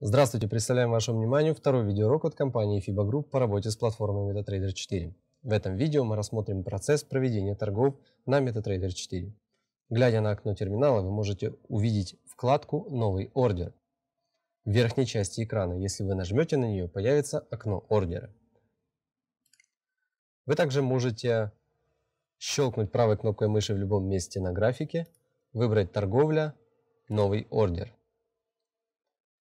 Здравствуйте, представляем вашему вниманию второй видеоурок от компании FIBA Group по работе с платформой MetaTrader 4. В этом видео мы рассмотрим процесс проведения торгов на MetaTrader 4. Глядя на окно терминала, вы можете увидеть вкладку «Новый ордер». В верхней части экрана, если вы нажмете на нее, появится окно ордера. Вы также можете щелкнуть правой кнопкой мыши в любом месте на графике, выбрать «Торговля», «Новый ордер».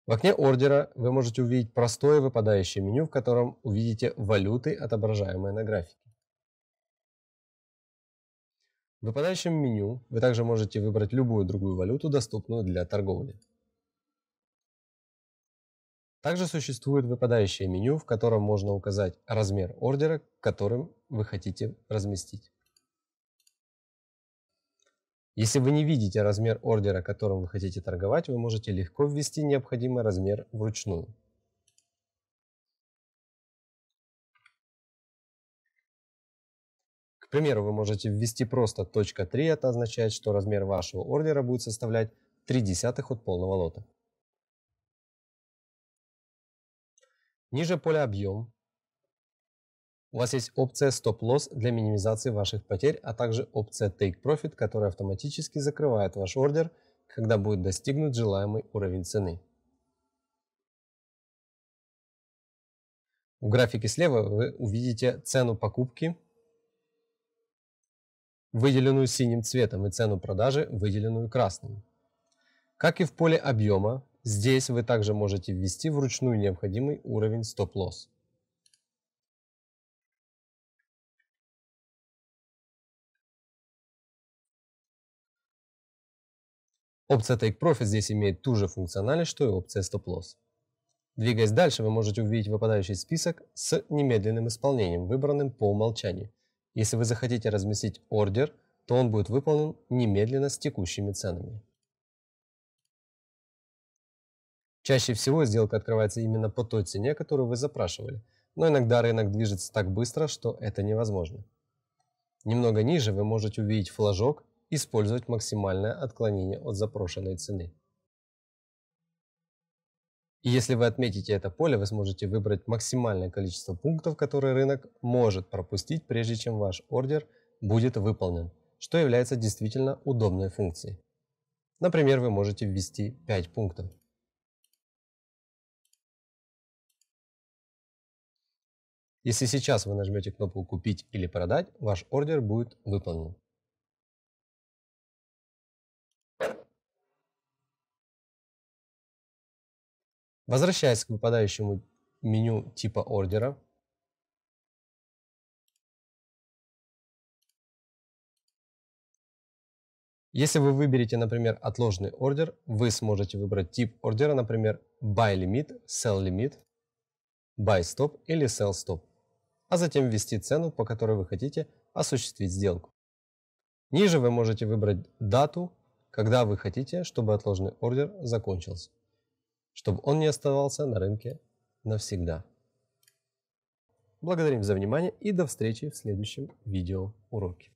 В окне ордера вы можете увидеть простое выпадающее меню, в котором увидите валюты, отображаемые на графике. В выпадающем меню вы также можете выбрать любую другую валюту, доступную для торговли. Также существует выпадающее меню, в котором можно указать размер ордера, которым вы хотите разместить. Если вы не видите размер ордера, которым вы хотите торговать, вы можете легко ввести необходимый размер вручную. К примеру, вы можете ввести просто .3, это означает, что размер вашего ордера будет составлять 3 десятых от полного лота. Ниже поля «Объем» У вас есть опция Stop Loss для минимизации ваших потерь, а также опция Take Profit, которая автоматически закрывает ваш ордер, когда будет достигнут желаемый уровень цены. В графике слева вы увидите цену покупки, выделенную синим цветом, и цену продажи, выделенную красным. Как и в поле объема, здесь вы также можете ввести вручную необходимый уровень стоп-лосс. Опция Take Profit здесь имеет ту же функциональность, что и опция Stop Loss. Двигаясь дальше, вы можете увидеть выпадающий список с немедленным исполнением, выбранным по умолчанию. Если вы захотите разместить ордер, то он будет выполнен немедленно с текущими ценами. Чаще всего сделка открывается именно по той цене, которую вы запрашивали, но иногда рынок движется так быстро, что это невозможно. Немного ниже вы можете увидеть флажок использовать максимальное отклонение от запрошенной цены. И если вы отметите это поле, вы сможете выбрать максимальное количество пунктов, которые рынок может пропустить, прежде чем ваш ордер будет выполнен, что является действительно удобной функцией. Например, вы можете ввести 5 пунктов. Если сейчас вы нажмете кнопку «Купить» или «Продать», ваш ордер будет выполнен. Возвращаясь к выпадающему меню типа ордера, Если вы выберете, например, отложенный ордер, вы сможете выбрать тип ордера, например, Buy Limit, Sell Limit, Buy Stop или Sell Stop, а затем ввести цену, по которой вы хотите осуществить сделку. Ниже вы можете выбрать дату, когда вы хотите, чтобы отложенный ордер закончился чтобы он не оставался на рынке навсегда. Благодарим за внимание и до встречи в следующем видео уроке.